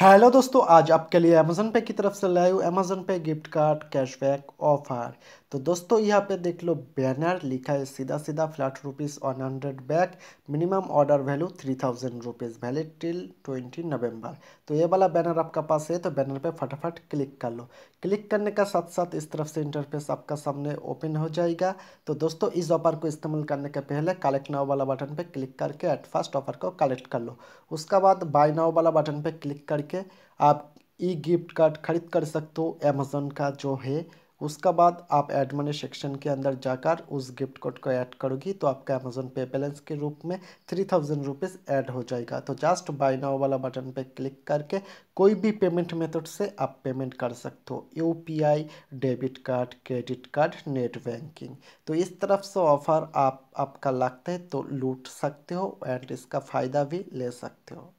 hello दोस्तों आज आपके लिए अमेजोन पे की तरफ से लाए हूँ अमेजन पे गिफ्ट कार्ड कैशबैक ऑफर तो दोस्तों यहाँ पे देख लो बैनर लिखा है सीधा सीधा flat rupees one hundred back minimum order value three thousand rupees valid till twenty November तो ये वाला बैनर आपका पास है तो बैनर पे फटाफट क्लिक कर लो क्लिक करने का साथ साथ इस तरफ से इंटरफेस आपका सामने ओपन हो जाएगा तो दोस्तों इस ऑफर को इस्तेमाल करने के पहले कलेक्ट नाव वाला बटन पर क्लिक करके एट फर्स्ट ऑफर को कलेक्ट कर लो उसका बाद बाय नाव वाला बटन पर क्लिक करके करके आप ई गिफ्ट कार्ड खरीद कर सकते हो अमेजोन का जो है उसका बाद आप एड मनी सेक्शन के अंदर जाकर उस गिफ्ट कोड को ऐड करोगी तो आपका अमेजोन पे बैलेंस के रूप में थ्री थाउजेंड रुपीज़ ऐड हो जाएगा तो जस्ट बाय नाउ वाला बटन पे क्लिक करके कोई भी पेमेंट मेथड से आप पेमेंट कर सकते हो UPI debit card credit card net banking तो इस तरफ से ऑफर आप आपका लगता है तो लूट सकते हो एंड इसका फ़ायदा भी ले सकते हो